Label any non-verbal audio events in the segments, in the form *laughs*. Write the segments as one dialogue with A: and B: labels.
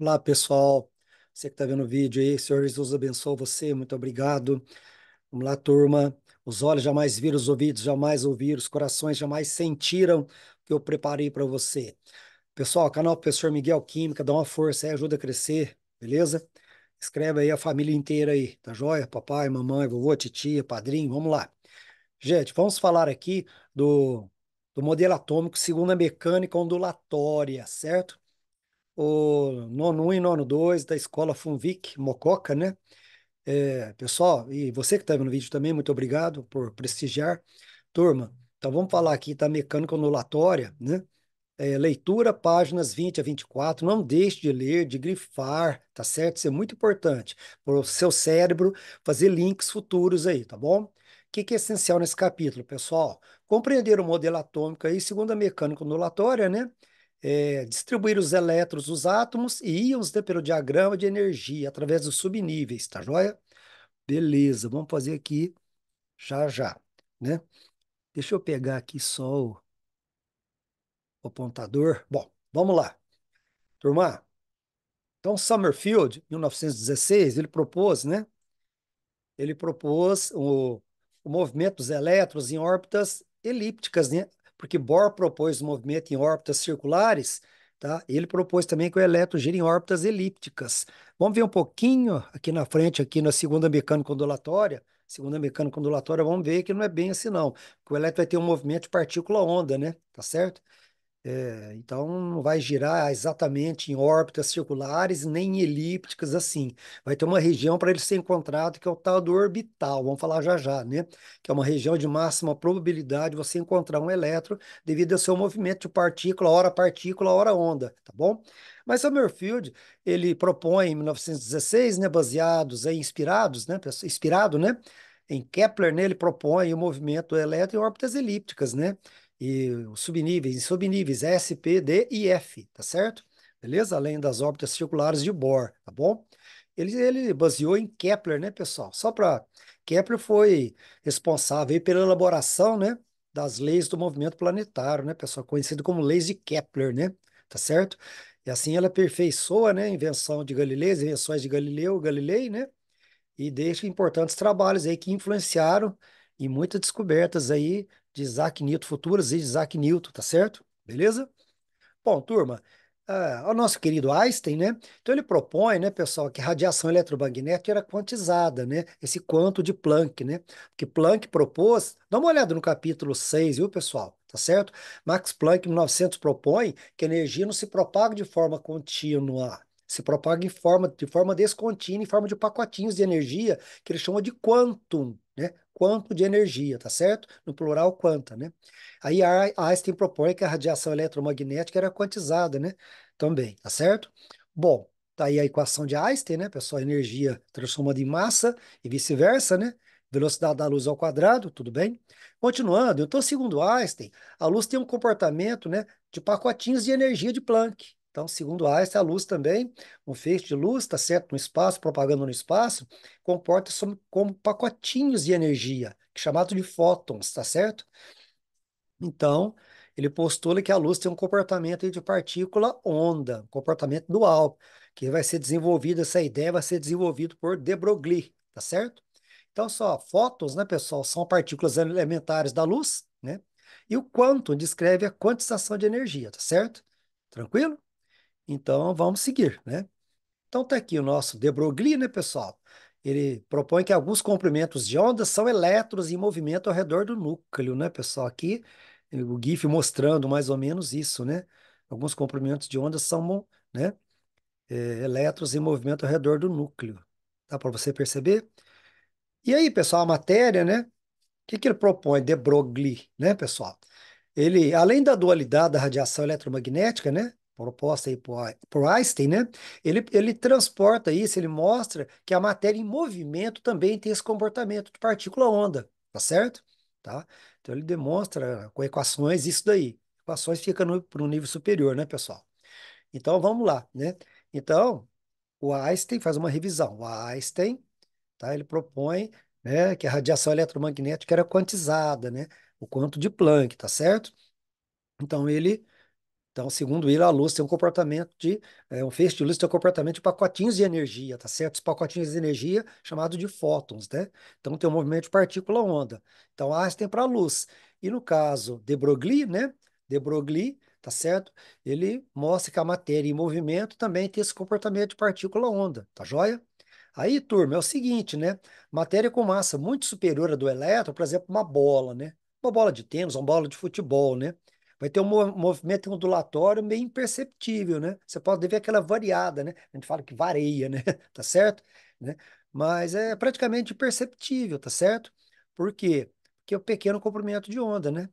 A: Olá, pessoal. Você que está vendo o vídeo aí, Senhor Jesus abençoe você, muito obrigado. Vamos lá, turma. Os olhos jamais viram, os ouvidos jamais ouviram, os corações jamais sentiram o que eu preparei para você. Pessoal, canal Professor Miguel Química, dá uma força aí, ajuda a crescer, beleza? Escreve aí a família inteira aí, tá joia? Papai, mamãe, vovô, titia, padrinho, vamos lá. Gente, vamos falar aqui do, do modelo atômico segundo a mecânica ondulatória, certo? o nono 1 e nono 2 da escola Funvic Mococa, né? É, pessoal, e você que está no vídeo também, muito obrigado por prestigiar. Turma, então vamos falar aqui da tá? mecânica ondulatória, né? É, leitura, páginas 20 a 24, não deixe de ler, de grifar, tá certo? Isso é muito importante para o seu cérebro fazer links futuros aí, tá bom? O que, que é essencial nesse capítulo, pessoal? Compreender o modelo atômico aí, segundo a mecânica ondulatória, né? é, distribuir os elétrons, os átomos e íons né, pelo diagrama de energia através dos subníveis, tá joia? Beleza, vamos fazer aqui já já, né? Deixa eu pegar aqui só o, apontador. Bom, vamos lá. Turma, então Summerfield, 1916, ele propôs, né? Ele propôs o, o movimento dos elétrons em órbitas elípticas, né? porque Bohr propôs o movimento em órbitas circulares, tá? ele propôs também que o elétron gira em órbitas elípticas. Vamos ver um pouquinho aqui na frente, aqui na segunda mecânica ondulatória, segunda mecânica ondulatória, vamos ver que não é bem assim não, que o elétron vai ter um movimento de partícula onda, né? Tá certo? É, então não vai girar exatamente em órbitas circulares nem elípticas assim. Vai ter uma região para ele ser encontrado que é o tal do orbital, vamos falar já já, né? Que é uma região de máxima probabilidade de você encontrar um elétron devido ao seu movimento de partícula, hora partícula, hora onda, tá bom? Mas Summerfield, ele propõe em 1916, né, baseados aí, inspirados, né, inspirado, né, em Kepler, né, ele propõe o movimento elétron em órbitas elípticas, né? e os subníveis, e subníveis S, P, D e F, tá certo? Beleza? Além das órbitas circulares de Bohr, tá bom? Ele, ele baseou em Kepler, né, pessoal? Só para... Kepler foi responsável pela elaboração, né, das leis do movimento planetário, né, pessoal? Conhecido como leis de Kepler, né? Tá certo? E assim ela aperfeiçoa, né, a invenção de Galileu, as invenções de Galileu, Galilei, né? E deixa importantes trabalhos aí que influenciaram e muitas descobertas aí de Isaac Newton, futuras e de Isaac Newton, tá certo? Beleza? Bom, turma, ah, o nosso querido Einstein, né? Então ele propõe, né, pessoal, que radiação eletromagnética era quantizada, né? Esse quanto de Planck, né? Porque Planck propôs, dá uma olhada no capítulo 6, viu, pessoal? Tá certo? Max Planck, em 1900, propõe que a energia não se propaga de forma contínua, se propaga em forma, de forma descontínua, em forma de pacotinhos de energia, que ele chama de quantum, né? Quanto de energia, tá certo? No plural, quanta, né? Aí Einstein propõe que a radiação eletromagnética era quantizada, né? Também, tá certo? Bom, tá aí a equação de Einstein, né, pessoal? Energia transformada em massa e vice-versa, né? Velocidade da luz ao quadrado, tudo bem? Continuando, então, segundo Einstein, a luz tem um comportamento, né, de pacotinhos de energia de Planck. Então, segundo Einstein, a luz também, um feixe de luz, está certo, no espaço, propagando no espaço, comporta-se como pacotinhos de energia, é chamado de fótons, tá certo? Então, ele postula que a luz tem um comportamento de partícula onda, um comportamento dual, que vai ser desenvolvido, essa ideia vai ser desenvolvida por de Broglie, tá certo? Então, só fótons, né, pessoal, são partículas elementares da luz, né? E o quanto descreve a quantização de energia, tá certo? Tranquilo? Então, vamos seguir, né? Então, tá aqui o nosso de Broglie, né, pessoal? Ele propõe que alguns comprimentos de onda são elétrons em movimento ao redor do núcleo, né, pessoal? Aqui, o GIF mostrando mais ou menos isso, né? Alguns comprimentos de onda são, né, é, elétrons em movimento ao redor do núcleo. Dá para você perceber? E aí, pessoal, a matéria, né? O que, que ele propõe, de Broglie, né, pessoal? Ele, além da dualidade da radiação eletromagnética, né? proposta aí por, por Einstein, né? Ele, ele transporta isso, ele mostra que a matéria em movimento também tem esse comportamento de partícula onda, tá certo? Tá? Então ele demonstra com equações isso daí. Equações fica para um nível superior, né, pessoal? Então vamos lá, né? Então o Einstein faz uma revisão. O Einstein, tá? Ele propõe, né, que a radiação eletromagnética era quantizada, né? O quanto de Planck, tá certo? Então ele então, segundo ele, a luz tem um comportamento de. É, um feixe de luz tem um comportamento de pacotinhos de energia, tá certo? Os pacotinhos de energia chamados de fótons, né? Então, tem um movimento de partícula onda. Então, tem para a luz. E no caso de Broglie, né? De Broglie, tá certo? Ele mostra que a matéria em movimento também tem esse comportamento de partícula onda, tá joia? Aí, turma, é o seguinte, né? Matéria com massa muito superior à do elétron, por exemplo, uma bola, né? Uma bola de tênis, uma bola de futebol, né? vai ter um movimento ondulatório meio imperceptível, né? Você pode ver aquela é variada, né? A gente fala que varia, né? *laughs* tá certo? Né? Mas é praticamente imperceptível, tá certo? Por quê? Porque é um pequeno comprimento de onda, né?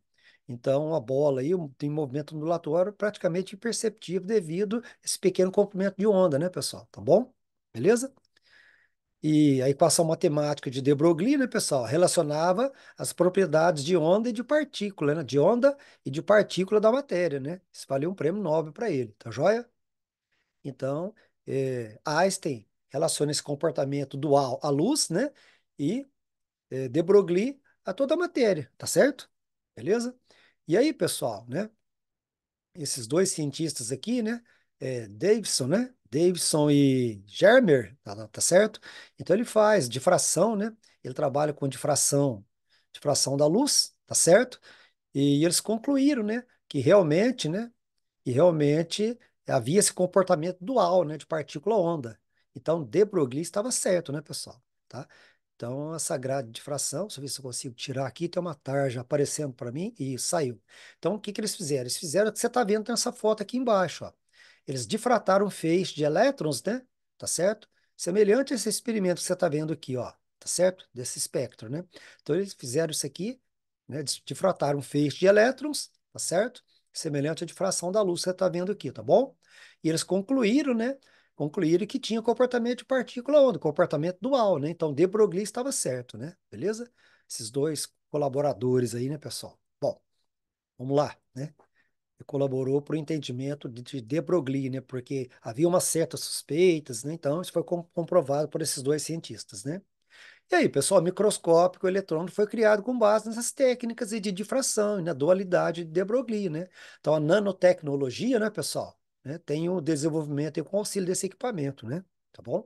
A: Então, a bola aí tem movimento ondulatório praticamente imperceptível devido a esse pequeno comprimento de onda, né, pessoal? Tá bom? Beleza? E a equação matemática de de Broglie, né, pessoal, relacionava as propriedades de onda e de partícula, né? De onda e de partícula da matéria, né? Isso valeu um prêmio Nobel para ele, tá joia? Então, é, Einstein relaciona esse comportamento dual à luz, né? E é, de Broglie a toda a matéria, tá certo? Beleza? E aí, pessoal, né? Esses dois cientistas aqui, né? É, Davidson, né? Davidson e Germer, tá, tá certo? Então ele faz difração, né? Ele trabalha com difração, difração da luz, tá certo? E eles concluíram, né, que realmente, né, que realmente havia esse comportamento dual, né, de partícula onda. Então de Broglie estava certo, né, pessoal, tá? Então, essa grade de difração, deixa eu ver se eu consigo tirar aqui, tem uma tarja aparecendo para mim e saiu. Então, o que, que eles fizeram? Eles fizeram o que você está vendo nessa foto aqui embaixo. Ó. Eles difrataram feixe de elétrons, né? Tá certo? Semelhante a esse experimento que você está vendo aqui, ó. Tá certo? Desse espectro, né? Então, eles fizeram isso aqui, né? Difrataram feixe de elétrons, tá certo? Semelhante à difração da luz que você está vendo aqui, tá bom? E eles concluíram, né? Concluíram que tinha comportamento de partícula onda, comportamento dual, né? Então, de Broglie estava certo, né? Beleza? Esses dois colaboradores aí, né, pessoal? Bom, vamos lá, né? colaborou para o entendimento de De Broglie, né? porque havia uma certa suspeitas, né? então isso foi comprovado por esses dois cientistas. Né? E aí, pessoal, o microscópico eletrônico foi criado com base nessas técnicas de difração e na dualidade de De Broglie. Né? Então, a nanotecnologia, né, pessoal, né, tem o desenvolvimento e o auxílio desse equipamento, né? tá bom?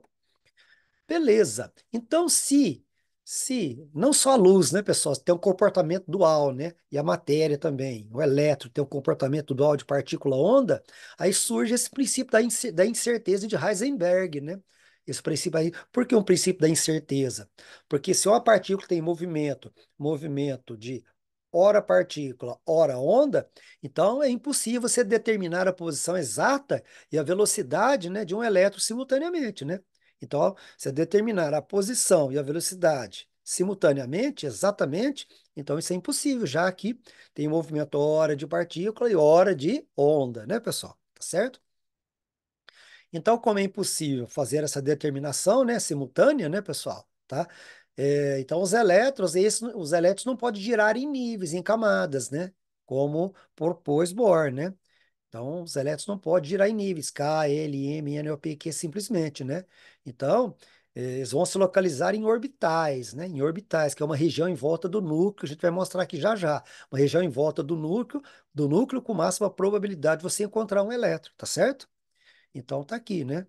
A: Beleza. Então, se se não só a luz, né, pessoal, tem um comportamento dual, né, e a matéria também, o elétron tem um comportamento dual de partícula onda, aí surge esse princípio da, inc da incerteza de Heisenberg, né? Esse princípio aí, por que um princípio da incerteza? Porque se uma partícula tem movimento, movimento de hora partícula, hora onda, então é impossível você determinar a posição exata e a velocidade, né, de um elétron simultaneamente, né? Então, se determinar a posição e a velocidade simultaneamente, exatamente, então isso é impossível, já que tem movimento hora de partícula e hora de onda, né, pessoal? Tá certo? Então, como é impossível fazer essa determinação né, simultânea, né, pessoal? Tá? É, então, os elétrons, esse, os elétrons não podem girar em níveis, em camadas, né? Como propôs Bohr, né? Então, os elétrons não podem girar em níveis K, L, M, N, O, P, Q, simplesmente, né? Então, eh, eles vão se localizar em orbitais, né? Em orbitais, que é uma região em volta do núcleo, a gente vai mostrar aqui já já. Uma região em volta do núcleo, do núcleo com máxima probabilidade de você encontrar um elétron, tá certo? Então, tá aqui, né?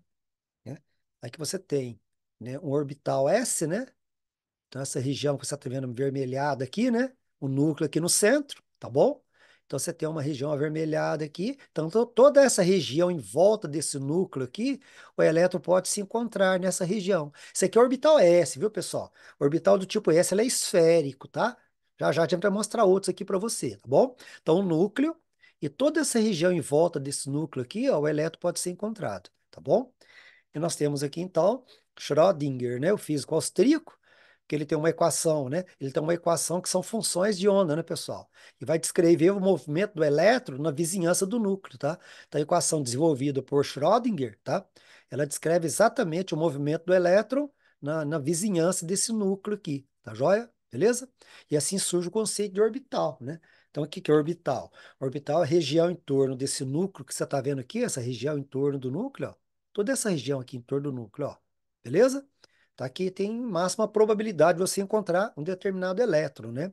A: né? Aqui você tem né, um orbital S, né? Então, essa região que você está vendo vermelhada aqui, né? O núcleo aqui no centro, tá bom? Então você tem uma região avermelhada aqui. Então toda essa região em volta desse núcleo aqui, o elétron pode se encontrar nessa região. Isso aqui é orbital S, viu, pessoal? orbital do tipo S, é esférico, tá? Já já a gente vai mostrar outros aqui para você, tá bom? Então o núcleo e toda essa região em volta desse núcleo aqui, ó, o elétron pode ser encontrado, tá bom? E nós temos aqui então Schrödinger, né, o físico austríaco, que ele tem uma equação, né? Ele tem uma equação que são funções de onda, né, pessoal? E vai descrever o movimento do elétron na vizinhança do núcleo, tá? Então, a equação desenvolvida por Schrödinger, tá? Ela descreve exatamente o movimento do elétron na, na vizinhança desse núcleo aqui, tá joia? Beleza? E assim surge o conceito de orbital, né? Então, o que é orbital? Orbital é a região em torno desse núcleo que você está vendo aqui, essa região em torno do núcleo, ó. toda essa região aqui em torno do núcleo, ó. beleza? tá? tem máxima probabilidade de você encontrar um determinado elétron, né?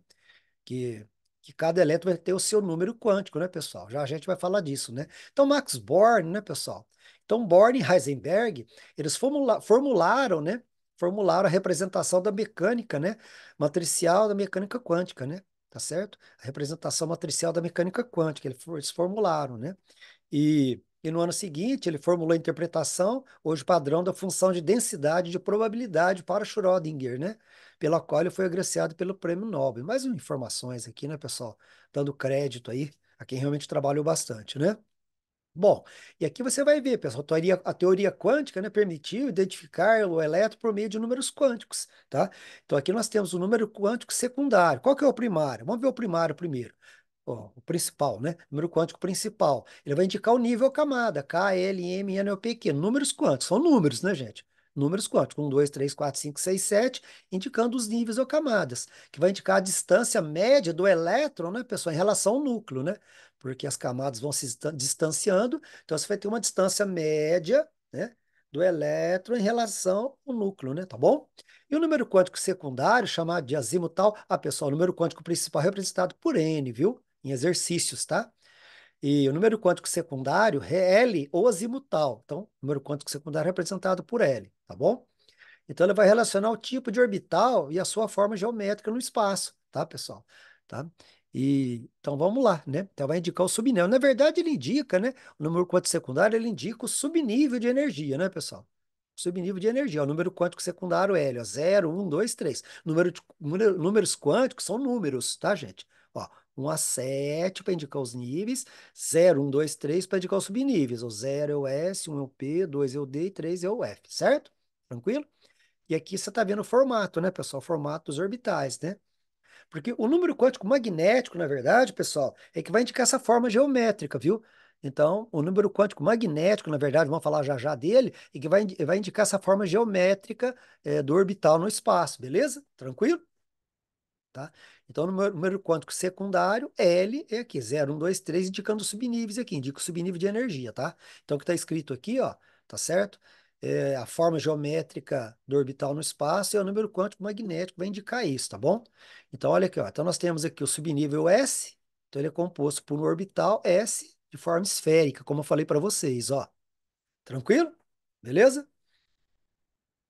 A: Que, que cada elétron vai ter o seu número quântico, né, pessoal? Já a gente vai falar disso, né? Então, Max Born, né, pessoal? Então, Born e Heisenberg, eles formula formularam, né? Formularam a representação da mecânica, né? Matricial da mecânica quântica, né? Tá certo? A representação matricial da mecânica quântica, eles formularam, né? E e no ano seguinte, ele formulou a interpretação, hoje padrão, da função de densidade de probabilidade para Schrödinger, né? pela qual ele foi agraciado pelo Prêmio Nobel. Mais informações aqui, né, pessoal? Dando crédito aí a quem realmente trabalhou bastante, né? Bom, e aqui você vai ver, pessoal, a teoria, a teoria quântica né, permitiu identificar o elétron por meio de números quânticos, tá? Então aqui nós temos o número quântico secundário. Qual que é o primário? Vamos ver o primário primeiro ó, o principal, né? Número quântico principal. Ele vai indicar o nível camada, K, L, M, N, O, P, Q. Números quantos? São números, né, gente? Números quânticos, 1, 2, 3, 4, 5, 6, 7, indicando os níveis ou camadas, que vai indicar a distância média do elétron, né, pessoal, em relação ao núcleo, né? Porque as camadas vão se distanciando, então você vai ter uma distância média, né? do elétron em relação ao núcleo, né? Tá bom? E o número quântico secundário, chamado de azimutal, ah, pessoal, o número quântico principal é representado por N, viu? em exercícios, tá? E o número quântico secundário é L ou azimutal. Então, o número quântico secundário é representado por L, tá bom? Então, ele vai relacionar o tipo de orbital e a sua forma geométrica no espaço, tá, pessoal? Tá? E, então, vamos lá, né? Então, vai indicar o subnível. Na verdade, ele indica, né? O número quântico secundário, ele indica o subnível de energia, né, pessoal? subnível de energia. O número quântico secundário é L, ó, 0, 1, 2, 3. Número, número, números quânticos são números, tá, gente? Ó, 1 a 7 para indicar os níveis, 0, 1, 2, 3 para indicar os subníveis. O 0 é o S, 1 é o P, 2 é o D e 3 é o F, certo? Tranquilo? E aqui você está vendo o formato, né, pessoal? O formato dos orbitais, né? Porque o número quântico magnético, na verdade, pessoal, é que vai indicar essa forma geométrica, viu? Então, o número quântico magnético, na verdade, vamos falar já já dele, e é que vai, vai indicar essa forma geométrica é, do orbital no espaço, beleza? Tranquilo? Tá? Então, o número, quântico secundário, L, é aqui, 0, 1, 2, 3, indicando subníveis aqui, indica o subnível de energia, tá? Então, o que está escrito aqui, ó, tá certo? É, a forma geométrica do orbital no espaço e o número quântico magnético vai indicar isso, tá bom? Então, olha aqui, ó, então nós temos aqui o subnível S, então ele é composto por um orbital S de forma esférica, como eu falei para vocês, ó. Tranquilo? Beleza?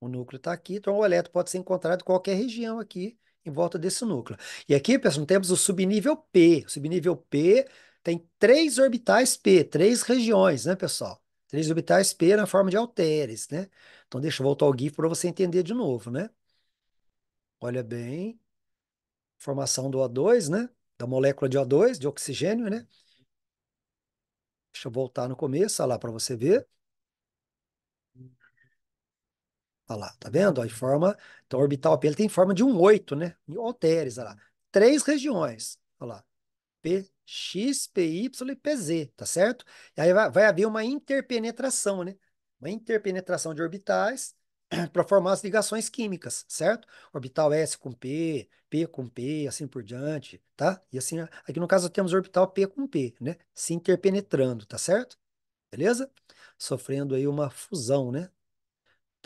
A: O núcleo está aqui, então o elétron pode ser encontrado em qualquer região aqui em volta desse núcleo. E aqui, pessoal, temos o subnível P. O subnível P tem três orbitais P, três regiões, né, pessoal? Três orbitais P na forma de halteres, né? Então, deixa eu voltar o GIF para você entender de novo, né? Olha bem. Formação do O2, né? Da molécula de O2, de oxigênio, né? Deixa eu voltar no começo, olha lá, para você ver. Olha tá lá, tá vendo? Olha, forma, então, o orbital P ele tem forma de um 8, né? Em halteres, olha lá. Três regiões, olha lá. PX, PY e PZ, tá certo? E aí vai, vai haver uma interpenetração, né? Uma interpenetração de orbitais *clears throat* para formar as ligações químicas, certo? Orbital S com P, P com P, assim por diante, tá? E assim, aqui no caso temos orbital P com P, né? Se interpenetrando, tá certo? Beleza? Sofrendo aí uma fusão, né?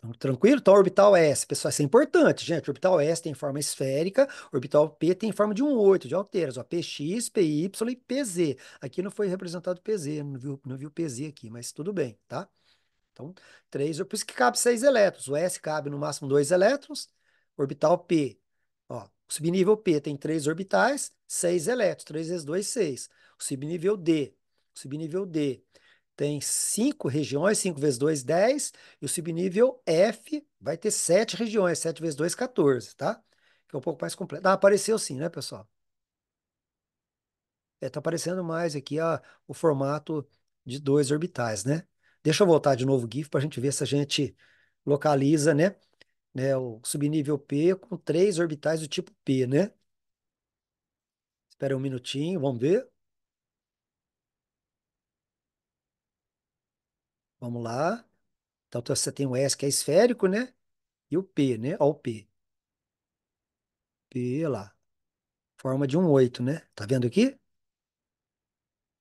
A: Então, tranquilo? Então, orbital S, pessoal, isso é importante, gente. Orbital S tem forma esférica, orbital P tem forma de um oito de alteras, ó, PX, PY e PZ. Aqui não foi representado PZ, não viu, não viu PZ aqui, mas tudo bem, tá? Então, três, por isso que cabe seis elétrons. O S cabe no máximo dois elétrons, orbital P, ó, o subnível P tem três orbitais, seis elétrons, 3 vezes 2, 6. O subnível D, o subnível D tem cinco regiões, 5 vezes 2, 10, e o subnível F vai ter sete regiões, 7 vezes 2, 14, tá? Que é um pouco mais completo. Ah, apareceu sim, né, pessoal? É, tá aparecendo mais aqui ó, ah, o formato de dois orbitais, né? Deixa eu voltar de novo o GIF para a gente ver se a gente localiza, né? né o subnível P com três orbitais do tipo P, né? Espera um minutinho, vamos ver. Vamos lá. Então, tá, você tem o S que é esférico, né? E o P, né? Olha o P. P lá. Forma de um oito, né? Tá vendo aqui?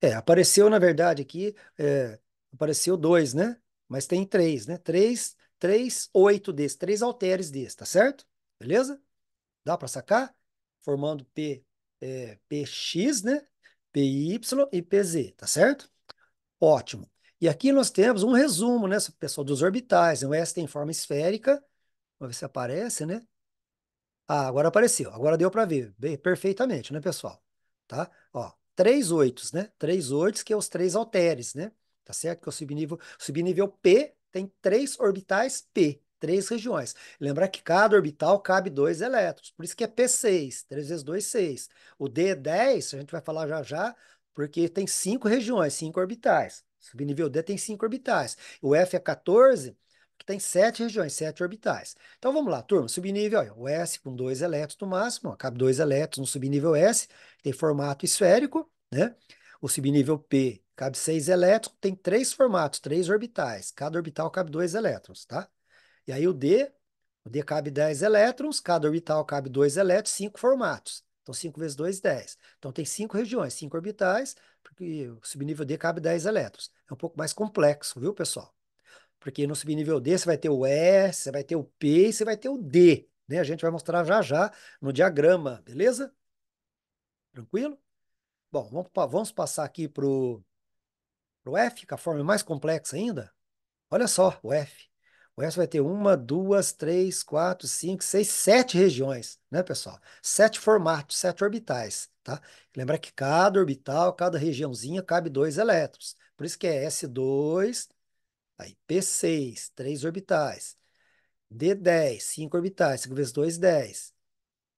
A: É, apareceu, na verdade, aqui, é, apareceu dois, né? Mas tem três, né? Três, três, oito desse, três halteres desse, tá certo? Beleza? Dá para sacar? Formando P, é, PX, né? PY e PZ, tá certo? Ótimo. E aqui nós temos um resumo, né, pessoal, dos orbitais. O então, S tem forma esférica. Vamos ver se aparece, né? Ah, agora apareceu. Agora deu para ver bem, perfeitamente, né, pessoal? Tá? Ó, três oitos, né? Três oitos, que é os três alteres, né? Tá certo? Que o subnível, subnível P tem três orbitais P, três regiões. Lembrar que cada orbital cabe dois elétrons, por isso que é P6, 3 vezes 2, 6. O D10, a gente vai falar já já, porque tem cinco regiões, cinco orbitais. Subnível D tem cinco orbitais. O F é 14, que tem tá sete regiões, sete orbitais. Então vamos lá, turma, subnível, olha, o S com dois elétrons no máximo, ó, cabe dois elétrons no subnível S, tem formato esférico, né? O subnível P cabe seis elétrons, tem três formatos, três orbitais, cada orbital cabe dois elétrons, tá? E aí o D, o D cabe 10 elétrons, cada orbital cabe dois elétrons, cinco formatos. Então, 5 vezes 2, 10. Então, tem cinco regiões, cinco orbitais, porque o subnível D cabe 10 elétrons. É um pouco mais complexo, viu, pessoal? Porque no subnível D você vai ter o E, você vai ter o P e você vai ter o D. Né? A gente vai mostrar já já no diagrama, beleza? Tranquilo? Bom, vamos, vamos passar aqui para o F, que é a forma mais complexa ainda. Olha só o F. O S vai ter uma, duas, três, quatro, cinco, seis, sete regiões, né, pessoal? Sete formatos, sete orbitais. Tá? Lembrar que cada orbital, cada regiãozinha, cabe dois elétrons. Por isso que é S2, aí P6, três orbitais. D10, cinco orbitais. 5 vezes 2, 10.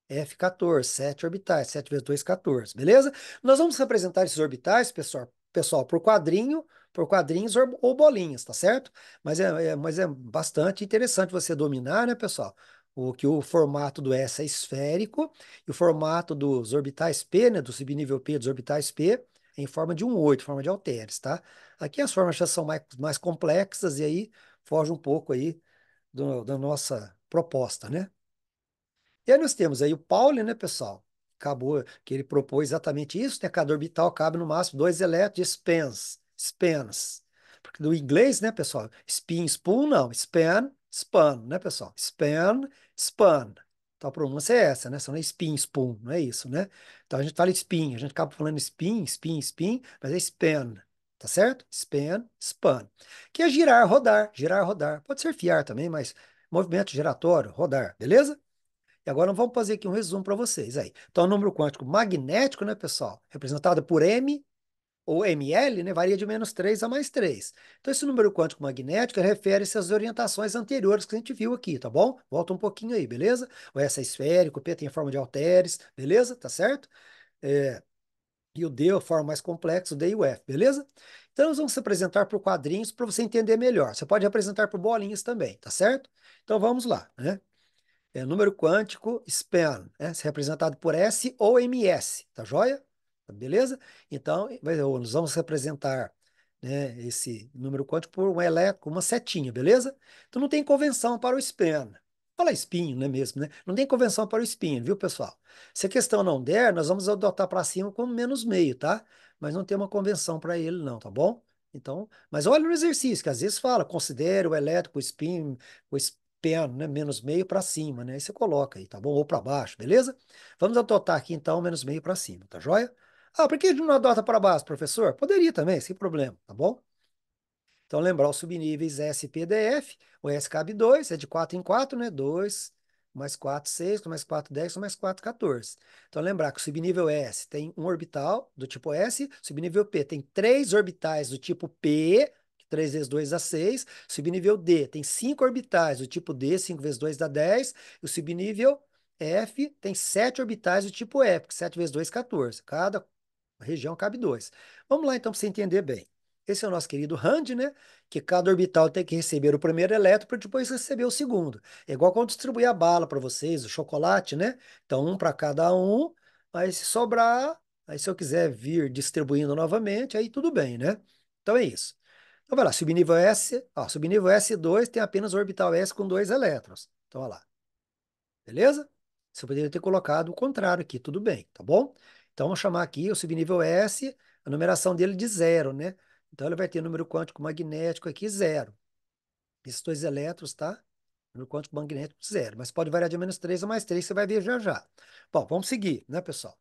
A: F14, 7 orbitais. 7 vezes 2, 14. Beleza? Nós vamos representar esses orbitais, pessoal, pessoal por quadrinho, por quadrinhos ou bolinhas, tá certo? Mas é, é mas é bastante interessante você dominar, né, pessoal? o que o formato do S é esférico e o formato dos orbitais P, né, do subnível P dos orbitais P, é em forma de um oito forma de halteres, tá? Aqui as formas já são mais, mais complexas e aí foge um pouco aí do, da nossa proposta, né? E aí nós temos aí o Pauli, né, pessoal? Acabou que ele propôs exatamente isso, né? Cada orbital cabe no máximo dois elétrons de spans, Porque do inglês, né, pessoal? Spin, spoon, não. Span, span, né, pessoal? Span span. Então a pronúncia é essa, né? Só não é spin, spoon, não é isso, né? Então a gente fala spin, a gente acaba falando spin, spin, spin, mas é span, tá certo? Span, span. Que é girar, rodar, girar, rodar. Pode ser fiar também, mas movimento giratório, rodar, beleza? E agora vamos fazer aqui um resumo para vocês aí. Então, o número quântico magnético, né, pessoal? Representado por M, ou ml, né, varia de menos 3 a mais 3. Então, esse número quântico magnético refere-se às orientações anteriores que a gente viu aqui, tá bom? Volta um pouquinho aí, beleza? O S é esférico, o P tem forma de alteres, beleza? Tá certo? É, e o D é a forma mais complexa, o D e o F, beleza? Então, nós vamos apresentar por quadrinhos para você entender melhor. Você pode representar por bolinhas também, tá certo? Então, vamos lá, né? É, número quântico, span, né? representado por S ou MS, tá joia? Tá beleza? Então, nós vamos representar né, esse número quântico por um elétrico, uma setinha, beleza? Então não tem convenção para o espelho. Fala espinho, não é mesmo, né? Não tem convenção para o espinho, viu, pessoal? Se a questão não der, nós vamos adotar para cima como menos meio, tá? Mas não tem uma convenção para ele, não, tá bom? Então, mas olha no exercício, que às vezes fala, considere o elétrico, o espinho, o espeno, né? Menos meio para cima, né? Aí você coloca aí, tá bom? Ou para baixo, beleza? Vamos adotar aqui, então, menos meio para cima, tá joia? Ah, por que a gente não adota para baixo, professor? Poderia também, sem problema, tá bom? Então, lembrar os subníveis SPDF, o S cabe 2, é de 4 em 4, né? 2 mais 4, 6, mais 4, 10, mais 4, 14. Então, lembrar que o subnível S tem um orbital do tipo S, subnível P tem três orbitais do tipo P, 3 vezes 2 dá 6. Subnível D tem 5 orbitais do tipo D, 5 vezes 2 dá 10. E o subnível F tem 7 orbitais do tipo E, porque 7 vezes 2 é 14. Cada região cabe dois. Vamos lá então para você entender bem. Esse é o nosso querido Rand, né? Que cada orbital tem que receber o primeiro elétron para depois receber o segundo. É igual quando distribuir a bala para vocês, o chocolate, né? Então, um para cada um. Aí, se sobrar, aí se eu quiser vir distribuindo novamente, aí tudo bem, né? Então, é isso. Então, vai lá, subnível S, ó, subnível S2 tem apenas o orbital S com dois elétrons. Então, olha lá. Beleza? Você poderia ter colocado o contrário aqui, tudo bem, tá bom? Então, vamos chamar aqui o subnível S, a numeração dele de zero, né? Então, ele vai ter número quântico magnético aqui, zero. Esses dois elétrons, tá? Número quântico magnético, zero. Mas pode variar de menos 3 a mais 3, você vai ver já já. Bom, vamos seguir, né, pessoal?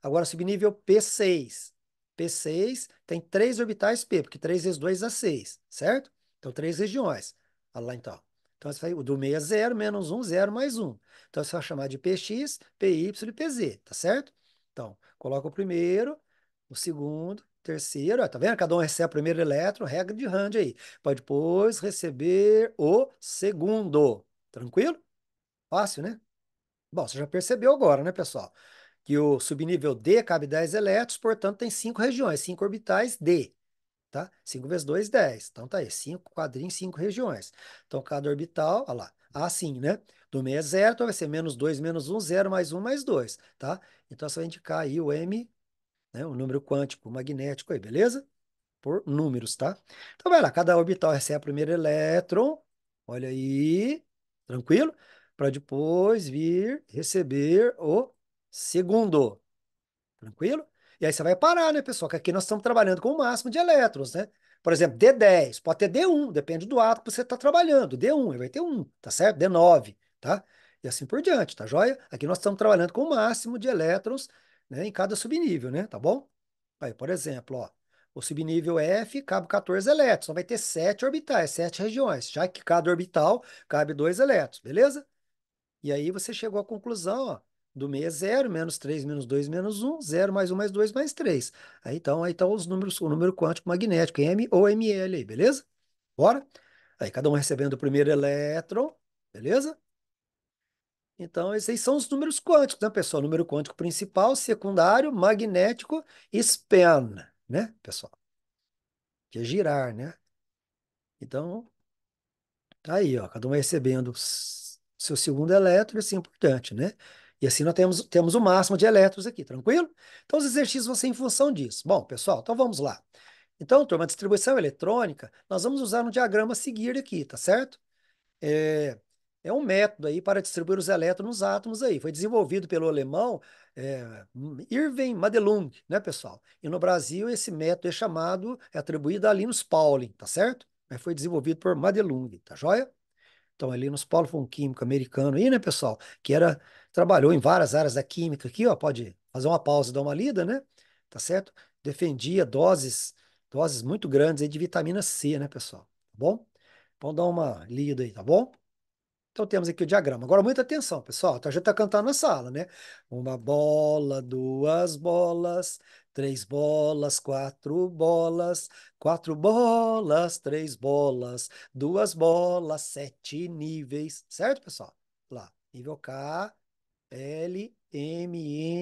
A: Agora, subnível P6. P6 tem três orbitais P, porque 3 vezes 2 dá 6, certo? Então, três regiões. Olha lá, então. Então, você vai, o do meio é zero, menos 1, um, 0, mais 1. Um. Então, você vai chamar de Px, Py e Pz, tá certo? Então, Coloca o primeiro, o segundo, terceiro, ó, tá vendo? Cada um recebe o primeiro elétron, regra de Rand aí. Pode depois receber o segundo. Tranquilo? Fácil, né? Bom, você já percebeu agora, né, pessoal? Que o subnível D cabe 10 elétrons, portanto, tem 5 regiões, 5 orbitais D. Tá? 5 vezes 2, 10. Então, tá aí, 5 quadrinhos, 5 regiões. Então, cada orbital, olha lá, assim, né? Do meio é zero, então vai ser menos 2, menos 1, um, 0, mais 1, um, mais 2, tá? Então, você é vai indicar aí o M, né, o número quântico magnético aí, beleza? Por números, tá? Então, vai lá, cada orbital recebe o primeiro elétron, olha aí, tranquilo? Para depois vir receber o segundo, tranquilo? E aí você vai parar, né, pessoal? Porque aqui nós estamos trabalhando com o máximo de elétrons, né? Por exemplo, D10, pode ter D1, depende do átomo que você está trabalhando. D1, ele vai ter 1, tá certo? D9, tá? E assim por diante, tá joia? Aqui nós estamos trabalhando com o máximo de elétrons né, em cada subnível, né? Tá bom? Aí, por exemplo, ó, o subnível F cabe 14 elétrons, então vai ter 7 orbitais, 7 regiões, já que cada orbital cabe 2 elétrons, beleza? E aí você chegou à conclusão, ó, do meio é 0, menos 3, menos 2, menos 1, 0, mais 1, mais 2, mais 3. Aí então, aí estão os números, o número quântico magnético, M ou ML aí, beleza? Bora? Aí cada um recebendo o primeiro elétron, beleza? Então, esses são os números quânticos, né, pessoal? Número quântico principal, secundário, magnético e span, né, pessoal? Que é girar, né? Então, tá aí, ó, cada um recebendo seu segundo elétron, isso é importante, né? E assim nós temos, temos o máximo de elétrons aqui, tranquilo? Então, os exercícios vão ser em função disso. Bom, pessoal, então vamos lá. Então, turma, distribuição eletrônica, nós vamos usar um diagrama a seguir aqui, tá certo? É, é um método aí para distribuir os elétrons nos átomos aí. Foi desenvolvido pelo alemão é, Irving Madelung, né, pessoal? E no Brasil esse método é chamado, é atribuído a Linus Pauling, tá certo? Mas foi desenvolvido por Madelung, tá joia? Então, é Linus Pauling foi um químico americano aí, né, pessoal? Que era, trabalhou em várias áreas da química aqui, ó, pode fazer uma pausa e dar uma lida, né? Tá certo? Defendia doses, doses muito grandes aí de vitamina C, né, pessoal? Tá bom? Vamos dar uma lida aí, tá bom? Então temos aqui o diagrama. Agora, muita atenção, pessoal. Então, a gente está cantando na sala, né? Uma bola, duas bolas, três bolas, quatro bolas, quatro bolas, três bolas, duas bolas, sete níveis. Certo, pessoal? Lá, nível K, L, M,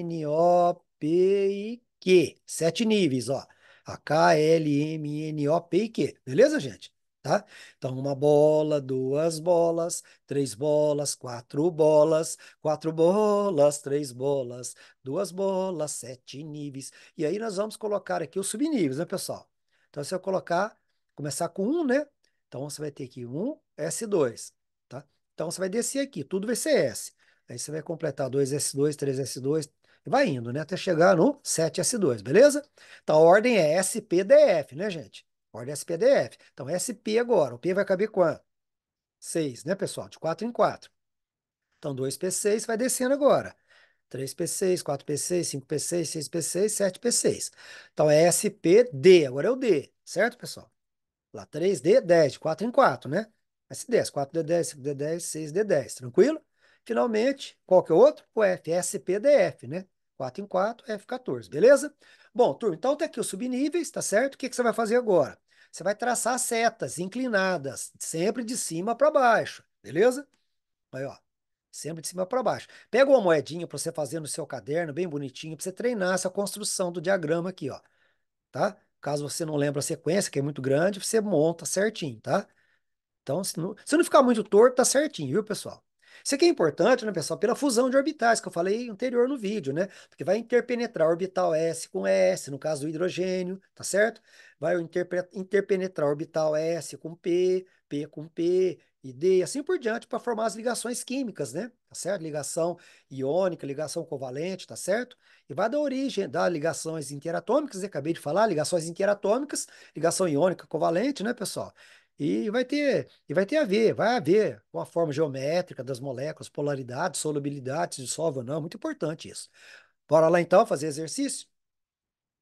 A: N, O, P e Q. Sete níveis, ó. A K, L, M, N, O, P e Q. Beleza, gente? Tá? Então, uma bola, duas bolas, três bolas, quatro bolas, quatro bolas, três bolas, duas bolas, sete níveis. E aí nós vamos colocar aqui os subníveis, né, pessoal? Então, se eu colocar, começar com um, né? Então, você vai ter aqui um, S2, tá? Então, você vai descer aqui, tudo vai ser S. Aí você vai completar 2S2, 3S2, vai indo, né? Até chegar no 7S2, beleza? Então, a ordem é SPDF, né, gente? Ordem SPDF. Então, SP agora. O P vai caber quanto? 6, né, pessoal? De 4 em 4. Então, 2P6 vai descendo agora. 3P6, 4P6, 5P6, 6P6, 7P6. Então, é SPD. Agora é o D, certo, pessoal? Lá, 3D, 10, de 4 em 4, né? S10, 4D10, 5D10, 6D10, tranquilo? Finalmente, qual que é o outro? O F, SPDF, né? 4 em 4, F14, beleza? Bom, turma, então tem tá aqui os subníveis, tá certo? O que, que você vai fazer agora? você vai traçar setas inclinadas, sempre de cima para baixo, beleza? Aí, ó, sempre de cima para baixo. Pega uma moedinha para você fazer no seu caderno, bem bonitinho, para você treinar essa construção do diagrama aqui, ó, tá? Caso você não lembre a sequência, que é muito grande, você monta certinho, tá? Então, se não, se não ficar muito torto, tá certinho, viu, pessoal? Isso aqui é importante, né, pessoal? Pela fusão de orbitais, que eu falei anterior no vídeo, né? Porque vai interpenetrar orbital S com S, no caso do hidrogênio, tá certo? Vai interpenetrar orbital S com P, P com P, e D, assim por diante, para formar as ligações químicas, né? Tá certo? Ligação iônica, ligação covalente, tá certo? E vai dar origem das ligações interatômicas, eu né, acabei de falar, ligações interatômicas, ligação iônica covalente, né, pessoal? E vai ter, e vai ter a ver, vai haver a forma geométrica das moléculas, polaridade, solubilidade, se dissolve ou não, é muito importante isso. Bora lá então fazer exercício?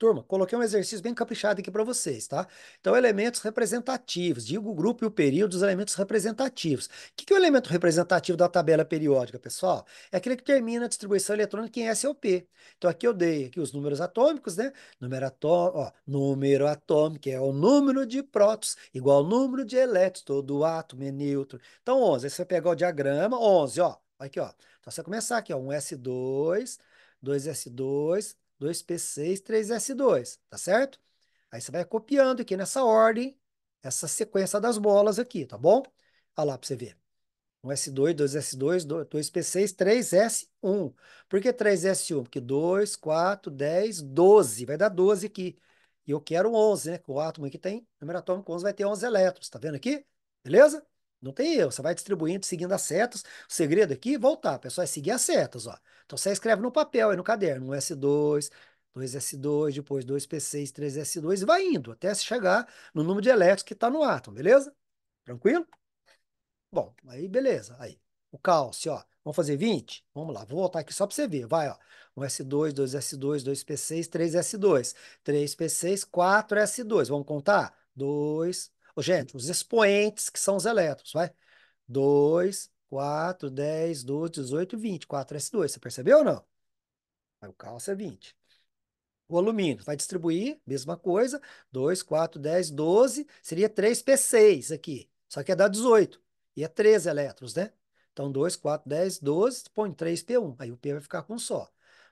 A: Turma, coloquei um exercício bem caprichado aqui para vocês, tá? Então, elementos representativos. Digo o grupo e o período dos elementos representativos. O que, que é o elemento representativo da tabela periódica, pessoal? É aquele que termina a distribuição eletrônica em SOP. Então, aqui eu dei aqui os números atômicos, né? Número, ató ó, número atômico é o número de prótons, igual ao número de elétrons. Todo átomo é neutro. Então, 11. Aí você vai pegar o diagrama, 11, ó. Aqui, ó. Então, você vai começar aqui, ó. Um S2, 2S2, 2P6, 3S2, tá certo? Aí você vai copiando aqui nessa ordem, essa sequência das bolas aqui, tá bom? Olha lá para você ver. 1S2, 2S2, 2P6, 3S1. Por que 3S1? Porque 2, 4, 10, 12. Vai dar 12 aqui. E eu quero 11, né? O átomo aqui tem, número atômico 11 vai ter 11 elétrons, tá vendo aqui? Beleza? Não tem erro, você vai distribuindo, seguindo as setas. O segredo aqui, voltar, pessoal, é seguir as setas, ó. Então você escreve no papel, aí no caderno, 1S2, 2S2, depois 2P6, 3S2, e vai indo até chegar no número de elétrons que está no átomo, beleza? Tranquilo? Bom, aí beleza. Aí, o cálcio, ó. Vamos fazer 20? Vamos lá, vou voltar aqui só para você ver. Vai, ó. 1S2, 2S2, 2P6, 3S2, 3P6, 4S2. Vamos contar? 2, Gente, os expoentes, que são os elétrons, vai? 2, 4, 10, 12, 18, 20. 4S2, você percebeu ou não? Aí o cálcio é 20. O alumínio vai distribuir, mesma coisa, 2, 4, 10, 12, seria 3P6 aqui, só que ia dar 18, e é 13 elétrons, né? Então, 2, 4, 10, 12, põe 3P1, aí o P vai ficar com só.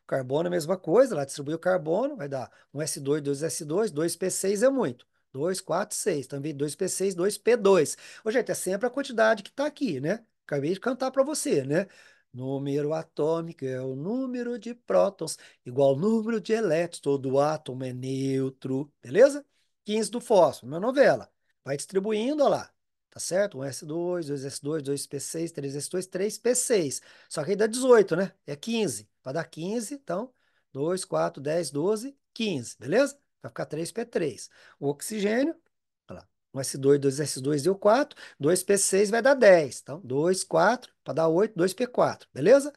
A: O Carbono é a mesma coisa, lá distribui o carbono, vai dar 1S2, 2S2, 2P6 é muito. 2, 4, 6. Então, em 2P6, 2P2. Ô, gente, é sempre a quantidade que está aqui, né? Acabei de cantar para você, né? Número atômico é o número de prótons igual ao número de elétrons. Todo átomo é neutro, beleza? 15 do fósforo, uma novela. Vai distribuindo, ó lá. Tá certo? 1S2, 2S2, 2P6, 3S2, 3P6. Só que aí dá 18, né? É 15. Para dar 15, então, 2, 4, 10, 12, 15, beleza? Vai ficar 3P3. O oxigênio, olha lá, um S2, 2S2 deu 4, 2P6 vai dar 10. Então, 2, 4, para dar 8, 2P4, beleza?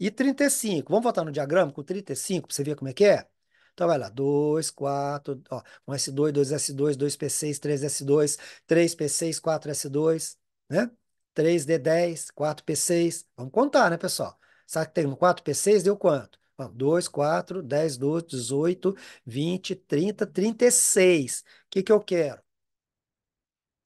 A: E 35, vamos voltar no diagrama com 35 para você ver como é que é? Então vai lá, 2, 4, ó, 1 S2, 2 S2, 2 P6, 3 S2, 3 P6, 4 S2, né? 3 D10, 4 P6. Vamos contar, né, pessoal? Sabe que tem um 4 P6 deu quanto? 2, 4, 10, 12, 18, 20, 30, 36. O que, que eu quero?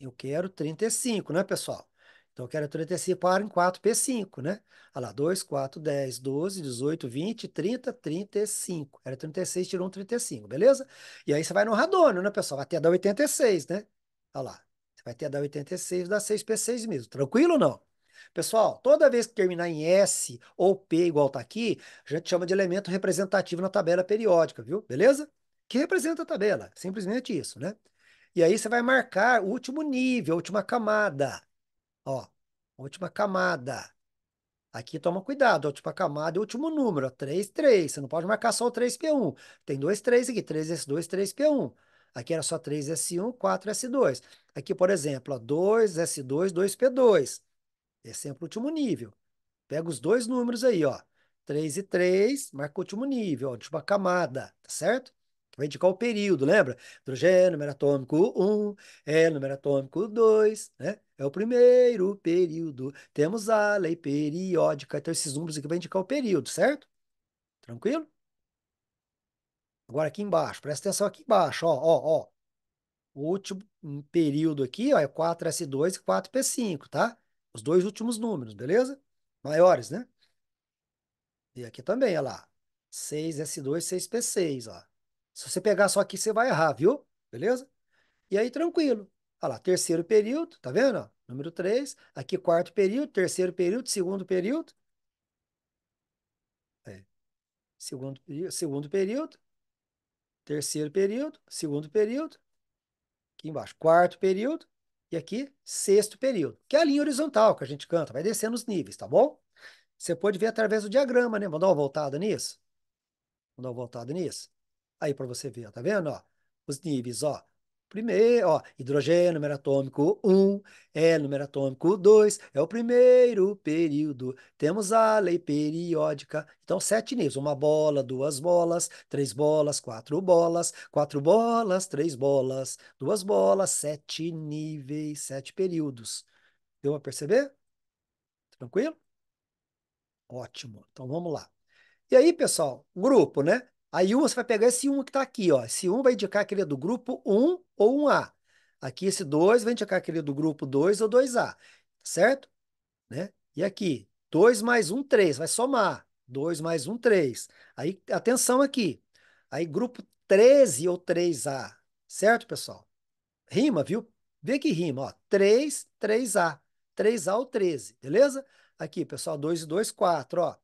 A: Eu quero 35, né, pessoal? Então, eu quero 35 para em 4P5, né? Olha lá, 2, 4, 10, 12, 18, 20, 30, 35. Era 36, tirou um 35, beleza? E aí você vai no radônio, né, pessoal? Vai até dar 86, né? Olha lá, você vai até dar 86, dá 6P6 mesmo. Tranquilo ou não? Pessoal, toda vez que terminar em S ou P igual está aqui, a gente chama de elemento representativo na tabela periódica, viu? Beleza? Que representa a tabela, simplesmente isso, né? E aí você vai marcar o último nível, a última camada. Ó, a última camada. Aqui toma cuidado, a última camada e o último número, 3, 3. Você não pode marcar só o 3P1. Tem 2, 3 aqui, 3S2, 3P1. Aqui era só 3S1, 4S2. Aqui, por exemplo, ó, 2S2, 2P2. É sempre o último nível. Pega os dois números aí, ó. 3 e 3, marca o último nível, ó, última camada, tá certo? Vai indicar o período, lembra? Hidrogênio, número atômico 1, é número atômico 2, né? É o primeiro período. Temos a lei periódica. Então, esses números aqui vão indicar o período, certo? Tranquilo? Agora aqui embaixo, presta atenção aqui embaixo, ó, ó, ó. O último período aqui, ó, é 4S2 e 4P5, tá? Os dois últimos números, beleza? Maiores, né? E aqui também, olha lá. 6S2, 6P6, ó. Se você pegar só aqui, você vai errar, viu? Beleza? E aí, tranquilo. Olha lá, terceiro período, tá vendo? Ó, número 3. Aqui, quarto período, terceiro período, segundo período. É. Segundo, segundo período, terceiro período, segundo período. Aqui embaixo, quarto período, e aqui, sexto período, que é a linha horizontal que a gente canta, vai descendo os níveis, tá bom? Você pode ver através do diagrama, né? Vou dar uma voltada nisso. Vou dar uma voltada nisso. Aí para você ver, ó, tá vendo? Ó, os níveis, ó primeiro, ó, hidrogênio, número atômico 1, é número atômico 2, é o primeiro período. Temos a lei periódica. Então, sete níveis, uma bola, duas bolas, três bolas, quatro bolas, quatro bolas, três bolas, duas bolas, sete níveis, sete períodos. Deu para perceber? Tranquilo? Ótimo. Então, vamos lá. E aí, pessoal, grupo, né? Aí você vai pegar esse 1 que está aqui, ó. Esse 1 vai indicar aquele é do grupo 1 ou 1A. Aqui esse 2 vai indicar aquele é do grupo 2 ou 2A, tá certo? Né? E aqui, 2 mais 1, 3, vai somar. 2 mais 1, 3. Aí, atenção aqui. Aí, grupo 13 ou 3A, certo, pessoal? Rima, viu? Vê que rima, ó. 3, 3A. 3A ou 13, beleza? Aqui, pessoal, 2 e 2, 4, ó.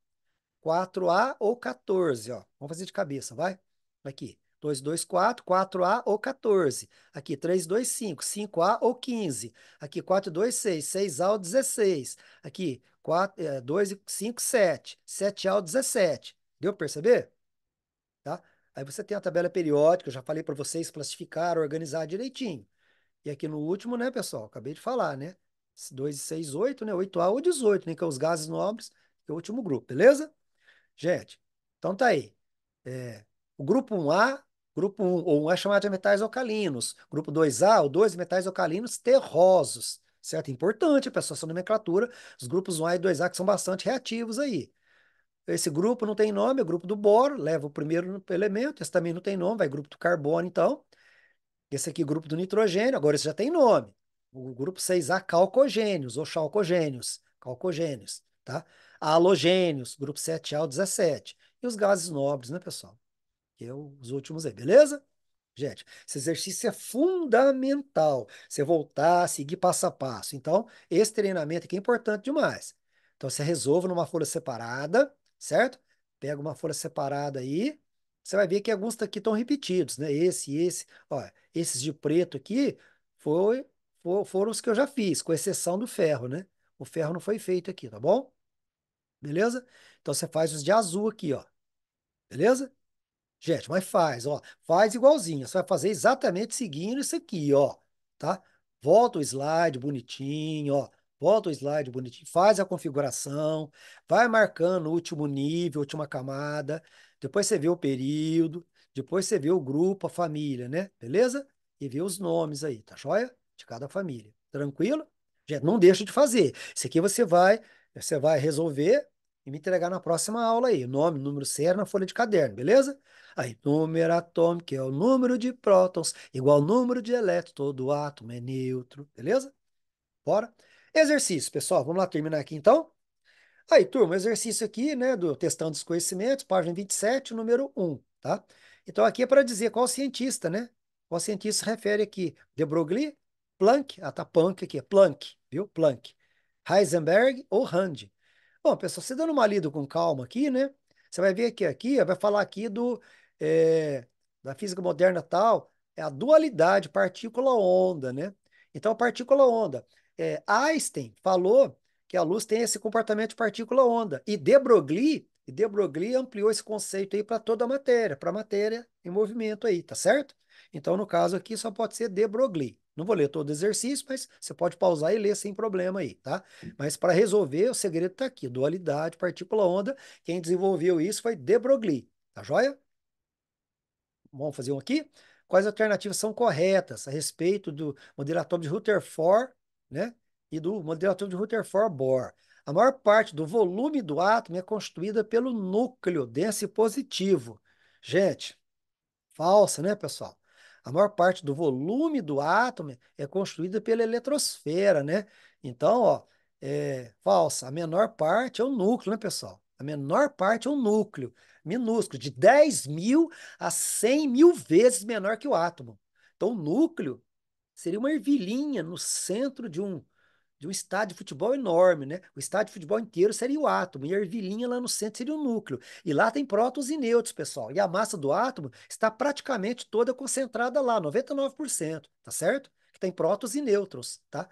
A: 4A ou 14, ó. Vamos fazer de cabeça, vai? Aqui, 2, 2, 4, 4A ou 14. Aqui, 3, 2, 5, 5A ou 15. Aqui, 4, 2, 6, 6A ou 16. Aqui, 4, 2, 5, 7, 7A ou 17. Deu para perceber? Tá? Aí você tem a tabela periódica, eu já falei para vocês classificar, organizar direitinho. E aqui no último, né, pessoal? Acabei de falar, né? 2 6, 8, né? 8A ou 18, né? Que é os gases nobres, que é o último grupo, beleza? Gente, então tá aí. É, o grupo 1A, grupo 1, ou 1 é chamado de metais alcalinos. Grupo 2A, ou 2 metais alcalinos terrosos. Certo? Importante para essa nomenclatura. Os grupos 1A e 2A que são bastante reativos aí. Esse grupo não tem nome, é o grupo do boro, leva o primeiro elemento. Esse também não tem nome, vai grupo do carbono, então. Esse aqui, grupo do nitrogênio, agora esse já tem nome. O grupo 6A, calcogênios ou chalcogênios. Calcogênios tá? Halogênios, grupo 7A ao 17. E os gases nobres, né, pessoal? Que é os últimos aí, beleza? Gente, esse exercício é fundamental. Você voltar, seguir passo a passo. Então, esse treinamento aqui é importante demais. Então, você resolve numa folha separada, certo? Pega uma folha separada aí. Você vai ver que alguns tá aqui estão repetidos, né? Esse, esse. Olha, esses de preto aqui foi, foram os que eu já fiz, com exceção do ferro, né? O ferro não foi feito aqui, tá bom? Beleza? Então você faz os de azul aqui, ó. Beleza? Gente, mas faz, ó. Faz igualzinho. Você vai fazer exatamente seguindo isso aqui, ó. Tá? Volta o slide bonitinho, ó. Volta o slide bonitinho. Faz a configuração. Vai marcando o último nível, última camada. Depois você vê o período. Depois você vê o grupo, a família, né? Beleza? E vê os nomes aí, tá joia? De cada família. Tranquilo? não deixa de fazer. Isso aqui você vai, você vai resolver e me entregar na próxima aula aí. Nome, número CR na folha de caderno, beleza? Aí, número atômico é o número de prótons igual ao número de elétrons. Todo átomo é neutro, beleza? Bora? Exercício, pessoal. Vamos lá terminar aqui então? Aí, turma, exercício aqui, né, do Testando os Conhecimentos, página 27, número 1, tá? Então, aqui é para dizer qual cientista, né? Qual cientista se refere aqui? De Broglie, Planck, ah, tá Planck aqui, é Planck, viu? Planck. Heisenberg ou Rand. Bom, pessoal, você dando uma lida com calma aqui, né? Você vai ver que aqui, vai falar aqui do, é, da física moderna tal, é a dualidade partícula-onda, né? Então, a partícula-onda. É, Einstein falou que a luz tem esse comportamento de partícula-onda. E De Broglie, e De Broglie ampliou esse conceito aí para toda a matéria, para a matéria em movimento aí, tá certo? Então, no caso aqui, só pode ser de Broglie. Não vou ler todo o exercício, mas você pode pausar e ler sem problema aí, tá? Mas para resolver, o segredo está aqui: dualidade, partícula, onda. Quem desenvolveu isso foi de Broglie, tá joia? Vamos fazer um aqui. Quais alternativas são corretas a respeito do modelo atômico de Rutherford, né? E do modelo atômico de Rutherford-Bohr. A maior parte do volume do átomo é constituída pelo núcleo denso positivo. Gente, falsa, né, pessoal? a maior parte do volume do átomo é construída pela eletrosfera, né? Então, ó, é, falsa, a menor parte é o núcleo, né, pessoal? A menor parte é o núcleo, minúsculo, de 10 mil a 100 mil vezes menor que o átomo. Então, o núcleo seria uma ervilhinha no centro de um de um estádio de futebol enorme, né? O estádio de futebol inteiro seria o átomo, e a ervilhinha lá no centro seria o núcleo. E lá tem prótons e nêutrons, pessoal. E a massa do átomo está praticamente toda concentrada lá, 99%, tá certo? Que tem prótons e nêutrons, tá?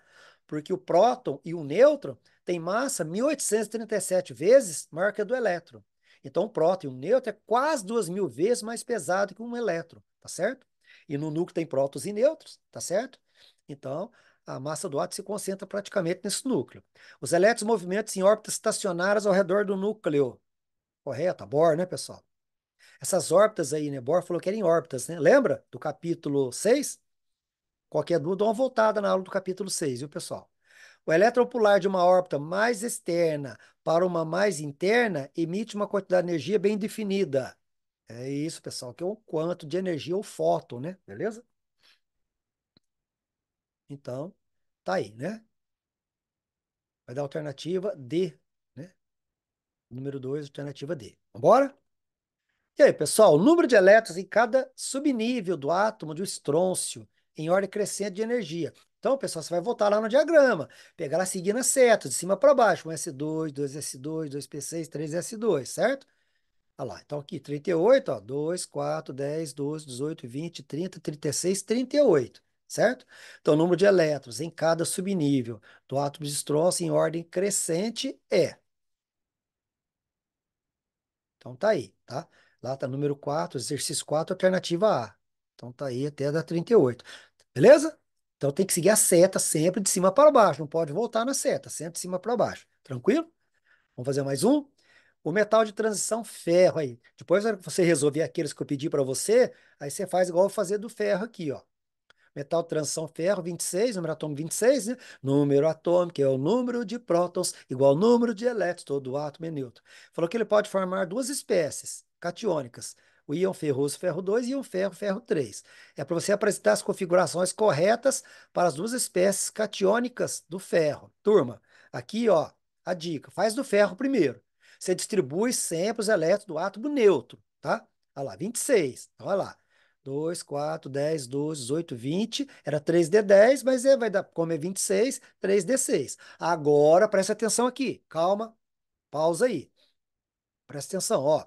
A: Porque o próton e o nêutron têm massa 1837 vezes maior que a do elétron. Então, o próton e o nêutron é quase duas mil vezes mais pesado que um elétron, tá certo? E no núcleo tem prótons e nêutrons, tá certo? Então, a massa do átomo se concentra praticamente nesse núcleo. Os elétrons movimentam-se em órbitas estacionárias ao redor do núcleo. Correto? A Bohr, né, pessoal? Essas órbitas aí, né? Bohr falou que eram órbitas, né? Lembra do capítulo 6? Qualquer dúvida, dá uma voltada na aula do capítulo 6, viu, pessoal? O elétron pular de uma órbita mais externa para uma mais interna emite uma quantidade de energia bem definida. É isso, pessoal, que é o quanto de energia o fóton, né? Beleza? Então, Tá aí, né? Vai dar alternativa D, né? Número 2, alternativa D. Vambora? E aí, pessoal, o número de elétrons em cada subnível do átomo de estrôncio em ordem crescente de energia. Então, pessoal, você vai voltar lá no diagrama, pegar lá seguindo a seta, de cima para baixo, 1S2, 2S2, 2P6, 3S2, certo? Olha lá, então aqui, 38, ó, 2, 4, 10, 12, 18, 20, 30, 36, 38 certo? Então, o número de elétrons em cada subnível do átomo de Strontium em ordem crescente é. Então, tá aí, tá? Lá tá número 4, exercício 4, alternativa A. Então, tá aí até a da 38. Beleza? Então, tem que seguir a seta sempre de cima para baixo. Não pode voltar na seta, sempre de cima para baixo. Tranquilo? Vamos fazer mais um? O metal de transição ferro aí. Depois que você resolver aqueles que eu pedi para você, aí você faz igual eu fazer do ferro aqui, ó metal transição ferro 26, número atômico 26, né? Número atômico é o número de prótons igual ao número de elétrons, todo átomo é neutro. Falou que ele pode formar duas espécies cationicas, o íon ferroso ferro 2 e o ferro ferro 3. É para você apresentar as configurações corretas para as duas espécies cationicas do ferro. Turma, aqui ó, a dica, faz do ferro primeiro. Você distribui sempre os elétrons do átomo neutro, tá? Olha lá, 26. Olha lá. 2, 4, 10, 12, 18, 20. Era 3D10, mas é, vai dar, como é 26, 3D6. Agora, presta atenção aqui. Calma, pausa aí. Presta atenção, ó.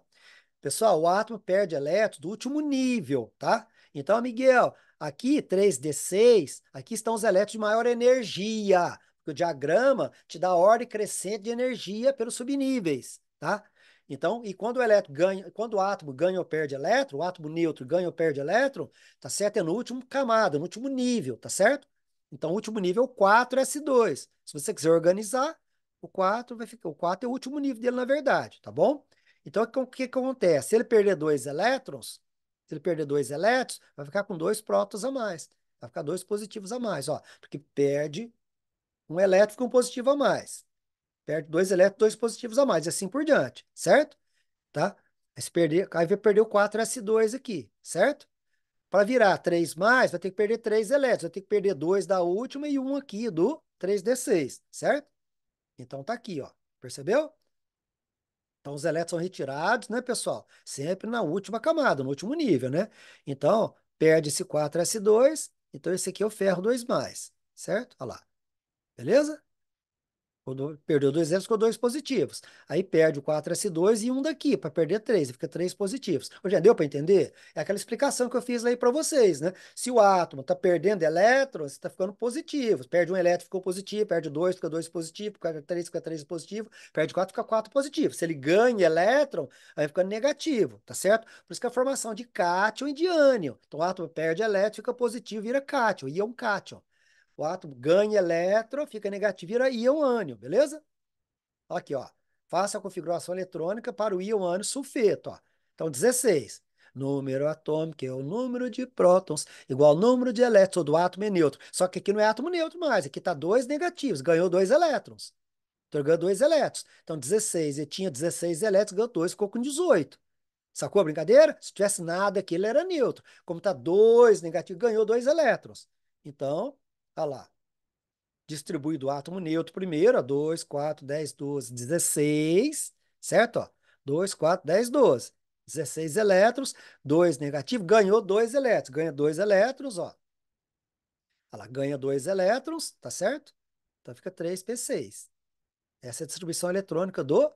A: Pessoal, o átomo perde elétrons do último nível, tá? Então, Miguel, aqui 3D6, aqui estão os elétrons de maior energia. o diagrama te dá ordem crescente de energia pelos subníveis, tá? Então, e quando o elétron ganha, quando o átomo ganha ou perde elétron, o átomo neutro ganha ou perde elétron, tá certo? É no último camada, no último nível, tá certo? Então, o último nível é o 4s2. Se você quiser organizar, o 4 vai ficar, o 4 é o último nível dele na verdade, tá bom? Então, o que, que acontece? Se ele perder dois elétrons, se ele perder dois elétrons, vai ficar com dois prótons a mais. Vai ficar dois positivos a mais, ó. Porque perde um elétron fica um positivo a mais perde Dois elétrons, dois positivos a mais, e assim por diante, certo? Tá? Aí, se perder, aí vai perder o 4S2 aqui, certo? Para virar 3 mais, vai ter que perder 3 elétrons, vai ter que perder 2 da última e 1 aqui do 3D6, certo? Então tá aqui, ó. Percebeu? Então os elétrons são retirados, né, pessoal? Sempre na última camada, no último nível, né? Então, perde esse 4S2, então esse aqui é o ferro 2+, certo? Olha lá. Beleza? perdeu dois zeros, ficou dois positivos. Aí perde o 4S2 e um daqui, para perder três, fica três positivos. Já deu para entender? É aquela explicação que eu fiz aí para vocês, né? Se o átomo está perdendo elétrons, está ficando positivo. Perde um elétron, ficou positivo. Perde dois, fica dois positivo. Perde três, fica três positivo. Perde quatro, fica quatro positivo. Se ele ganha elétron, aí fica negativo, tá certo? Por isso que a formação de cátion e de ânion. Então o átomo perde elétron, fica positivo, vira cátion, é um cátion. O átomo ganha elétron, fica negativo, vira íon ânion, beleza? Aqui, ó. Faça a configuração eletrônica para o íon ânion sulfeto, ó. Então, 16. Número atômico é o número de prótons igual ao número de elétrons do átomo é neutro. Só que aqui não é átomo neutro mais, aqui está dois negativos, ganhou dois elétrons. Então, ganhou dois elétrons. Então, 16, ele tinha 16 elétrons, ganhou dois, ficou com 18. Sacou a brincadeira? Se tivesse nada aqui, ele era neutro. Como está dois negativos, ganhou dois elétrons. Então, Olha lá. Distribui do átomo neutro primeiro, ó, 2, 4, 10, 12, 16, certo? Ó, 2, 4, 10, 12. 16 elétrons, 2 negativo, ganhou 2 elétrons, ganha 2 elétrons, ó. Ela ganha 2 elétrons, tá certo? Então fica 3p6. Essa é a distribuição eletrônica do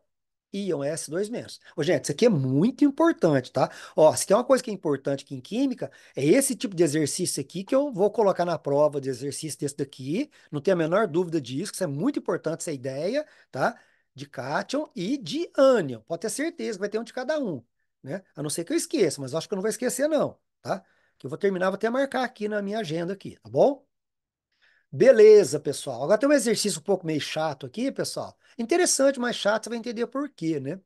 A: íon S2 menos. Ô, gente, isso aqui é muito importante, tá? Ó, se tem uma coisa que é importante aqui em química, é esse tipo de exercício aqui que eu vou colocar na prova de exercício desse daqui. Não tem a menor dúvida disso, que isso é muito importante, essa ideia, tá? De cátion e de ânion. Pode ter certeza que vai ter um de cada um, né? A não ser que eu esqueça, mas eu acho que eu não vou esquecer não, tá? Que eu vou terminar, vou até marcar aqui na minha agenda aqui, tá bom? Beleza, pessoal. Agora tem um exercício um pouco meio chato aqui, pessoal. Interessante, mas chato, você vai entender por quê, né?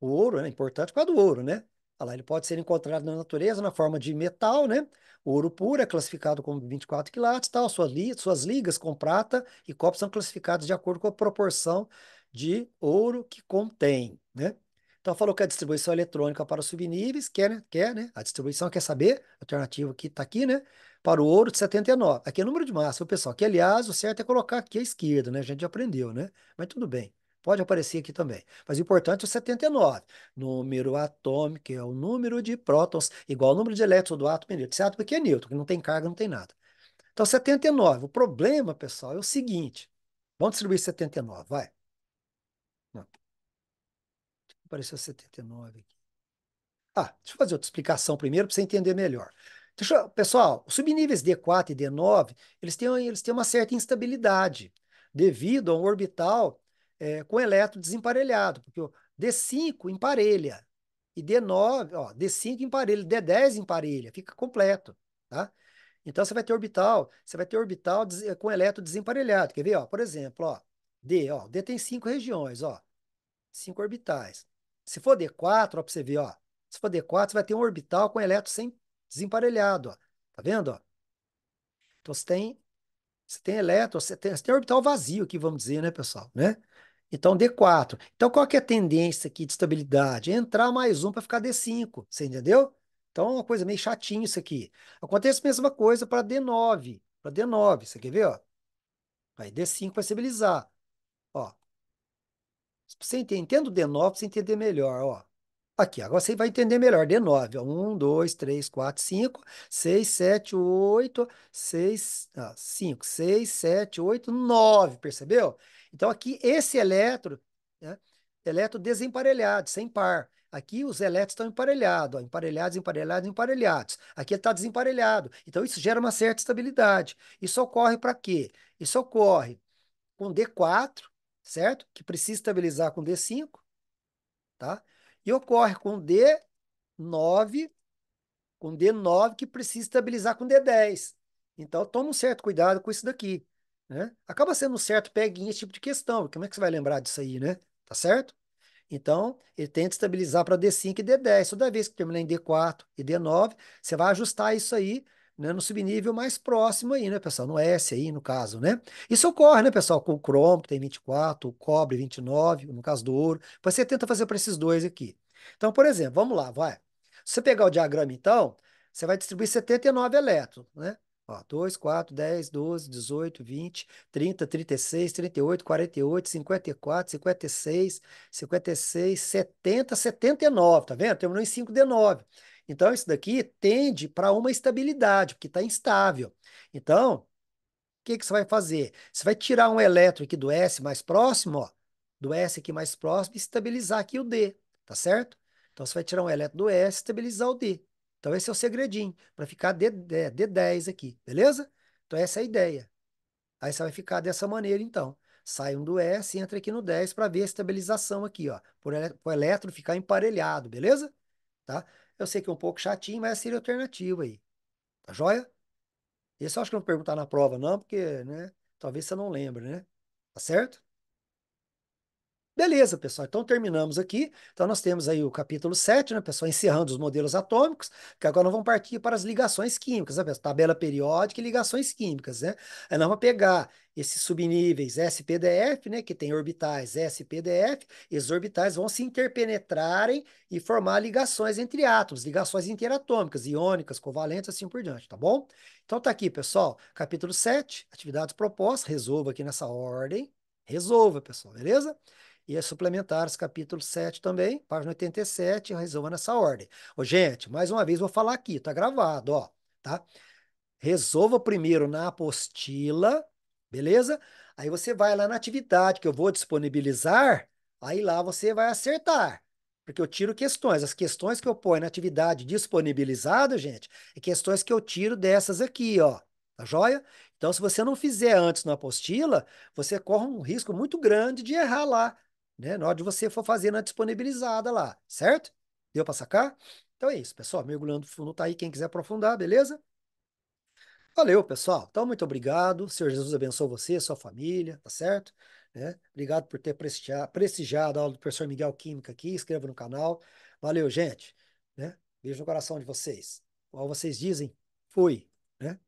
A: O ouro né, é importante por causa do ouro, né? Olha lá, ele pode ser encontrado na natureza na forma de metal, né? O ouro puro é classificado como 24 quilates, tal. Suas, li suas ligas com prata e cobre são classificadas de acordo com a proporção de ouro que contém, né? Então, falou que a distribuição é eletrônica para os subníveis quer, né? Quer, né? A distribuição quer saber, alternativa que está aqui, né? para o ouro de 79. Aqui é número de massa, pessoal. Que, aliás, o certo é colocar aqui à esquerda, né? A gente já aprendeu, né? Mas tudo bem. Pode aparecer aqui também. Mas o importante é o 79. Número atômico, é o número de prótons, igual ao número de elétrons do átomo. Esse átomo aqui é nêutron, que não tem carga, não tem nada. Então, 79. O problema, pessoal, é o seguinte. Vamos distribuir 79, vai. Não. Apareceu 79 aqui. Ah, deixa eu fazer outra explicação primeiro para você entender melhor. Deixa, pessoal, os subníveis D4 e D9, eles têm, eles têm uma certa instabilidade devido a um orbital é, com elétron desemparelhado, porque o D5 emparelha e D9, ó, D5 emparelha, D10 emparelha, fica completo, tá? Então você vai ter orbital, você vai ter orbital é, com elétron desemparelhado. Quer ver, ó, por exemplo, ó, D, ó, D tem cinco regiões, ó, cinco orbitais. Se for D4, ó, para você ver, ó, se for D4, você vai ter um orbital com elétron sem desemparelhado, ó. Tá vendo, ó? Então você tem você tem elétron, você tem, você tem orbital vazio aqui, vamos dizer, né, pessoal, né? Então, D4. Então, qual que é a tendência aqui de estabilidade? É entrar mais um para ficar D5, você entendeu? Então, é uma coisa meio chatinha isso aqui. Acontece a mesma coisa para D9, para D9, você quer ver, ó? Aí, D5 vai estabilizar, ó. Você entende, entendo D9 para você entender melhor, ó. Aqui, agora você vai entender melhor. D9, ó. 1, 2, 3, 4, 5, 6, 7, 8, 6, ah, 5, 6, 7, 8, 9, percebeu? Então, aqui, esse elétron, né? elétron desemparelhado, sem par. Aqui os elétrons estão emparelhados, ó, emparelhados, emparelhados, emparelhados. Aqui ele está desemparelhado. Então, isso gera uma certa estabilidade. Isso ocorre para quê? Isso ocorre com D4, certo? Que precisa estabilizar com D5, tá? E ocorre com D9, com D9 que precisa estabilizar com D10. Então, toma um certo cuidado com isso daqui. Né? Acaba sendo um certo peguinha esse tipo de questão. Como é que você vai lembrar disso aí, né? Tá certo? Então, ele tenta estabilizar para D5 e D10. Toda vez que terminar em D4 e D9, você vai ajustar isso aí né, no subnível mais próximo aí, né, pessoal? No S aí, no caso, né? Isso ocorre, né, pessoal, com o cromo, que tem 24, o cobre 29, no caso do ouro. Depois você tenta fazer para esses dois aqui. Então, por exemplo, vamos lá, vai. Se você pegar o diagrama, então, você vai distribuir 79 elétrons, né? Ó, 2, 4, 10, 12, 18, 20, 30, 36, 38, 48, 54, 56, 56, 70, 79, tá vendo? Terminou em 5 de 9. Então, isso daqui tende para uma estabilidade, porque está instável. Então, o que, que você vai fazer? Você vai tirar um elétron aqui do S mais próximo, ó, do S aqui mais próximo, e estabilizar aqui o D, tá certo? Então, você vai tirar um elétron do S e estabilizar o D. Então, esse é o segredinho, para ficar D, D, D10 aqui, beleza? Então, essa é a ideia. Aí, você vai ficar dessa maneira, então sai um do S e entra aqui no 10 para ver a estabilização aqui, ó, por o elétron ficar emparelhado, beleza? Tá? Eu sei que é um pouco chatinho, mas seria alternativa aí. Tá joia? Isso eu acho que eu não vou perguntar na prova, não, porque, né? Talvez você não lembre, né? Tá certo? Beleza, pessoal. Então terminamos aqui. Então nós temos aí o capítulo 7, né, pessoal, encerrando os modelos atômicos, que agora nós vamos partir para as ligações químicas, né, pessoal? Tabela periódica e ligações químicas, né? Aí nós vamos pegar esses subníveis SPDF, né, que tem orbitais SPDF, esses orbitais vão se interpenetrarem e formar ligações entre átomos, ligações interatômicas, iônicas, covalentes, assim por diante, tá bom? Então tá aqui, pessoal, capítulo 7, atividades propostas, resolva aqui nessa ordem, resolva, pessoal, beleza? E é suplementares, capítulo 7 também, página 87, resolva nessa ordem. Ô, gente, mais uma vez vou falar aqui, tá gravado, ó, tá? Resolva primeiro na apostila, beleza? Aí você vai lá na atividade que eu vou disponibilizar, aí lá você vai acertar porque eu tiro questões. As questões que eu ponho na atividade disponibilizada, gente, é questões que eu tiro dessas aqui, ó. Tá joia? Então, se você não fizer antes na apostila, você corre um risco muito grande de errar lá né? Na hora de você for fazendo a disponibilizada lá, certo? Deu para sacar? Então é isso, pessoal. Mergulhando fundo tá aí quem quiser aprofundar, beleza? Valeu, pessoal. Então, muito obrigado. Senhor Jesus abençoe você, sua família, tá certo? Né? Obrigado por ter prestigiado a aula do professor Miguel Química aqui. Inscreva no canal. Valeu, gente. Né? Beijo no coração de vocês. Qual vocês dizem, fui. Né?